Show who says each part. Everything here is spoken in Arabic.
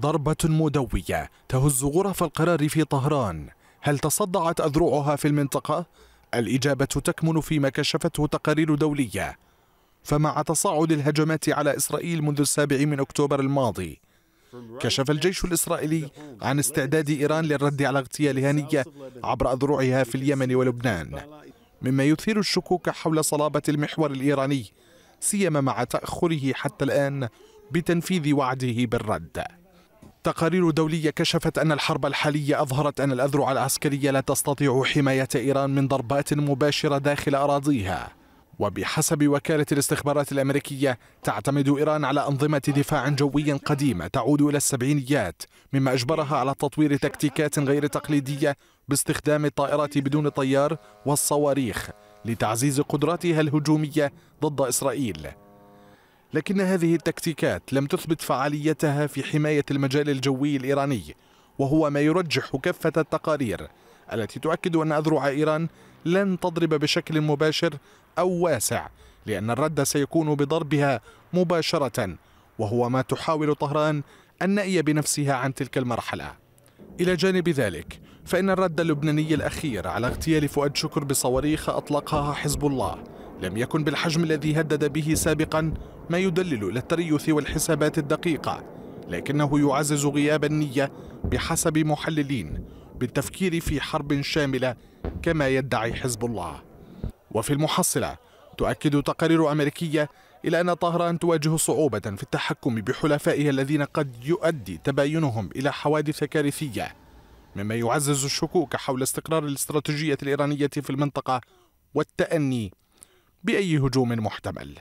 Speaker 1: ضربة مدوية تهز غرف القرار في طهران هل تصدعت أذرعها في المنطقة؟ الإجابة تكمن فيما كشفته تقارير دولية فمع تصاعد الهجمات على إسرائيل منذ السابع من أكتوبر الماضي كشف الجيش الإسرائيلي عن استعداد إيران للرد على اغتيال هانية عبر أذرعها في اليمن ولبنان مما يثير الشكوك حول صلابة المحور الإيراني سيما مع تأخره حتى الآن بتنفيذ وعده بالرد تقارير دولية كشفت أن الحرب الحالية أظهرت أن الأذرع العسكرية لا تستطيع حماية إيران من ضربات مباشرة داخل أراضيها وبحسب وكالة الاستخبارات الأمريكية تعتمد إيران على أنظمة دفاع جوي قديمة تعود إلى السبعينيات مما أجبرها على تطوير تكتيكات غير تقليدية باستخدام الطائرات بدون طيار والصواريخ لتعزيز قدراتها الهجومية ضد إسرائيل لكن هذه التكتيكات لم تثبت فعاليتها في حماية المجال الجوي الإيراني وهو ما يرجح كافة التقارير التي تؤكد أن أذرع إيران لن تضرب بشكل مباشر أو واسع لأن الرد سيكون بضربها مباشرة وهو ما تحاول طهران النأي بنفسها عن تلك المرحلة إلى جانب ذلك فإن الرد اللبناني الأخير على اغتيال فؤاد شكر بصواريخ أطلقها حزب الله لم يكن بالحجم الذي هدد به سابقا ما يدلل إلى التريث والحسابات الدقيقة لكنه يعزز غياب النية بحسب محللين بالتفكير في حرب شاملة كما يدعي حزب الله وفي المحصلة تؤكد تقارير أمريكية إلى أن طهران تواجه صعوبة في التحكم بحلفائها الذين قد يؤدي تباينهم إلى حوادث كارثية مما يعزز الشكوك حول استقرار الاستراتيجية الإيرانية في المنطقة والتأني باي هجوم محتمل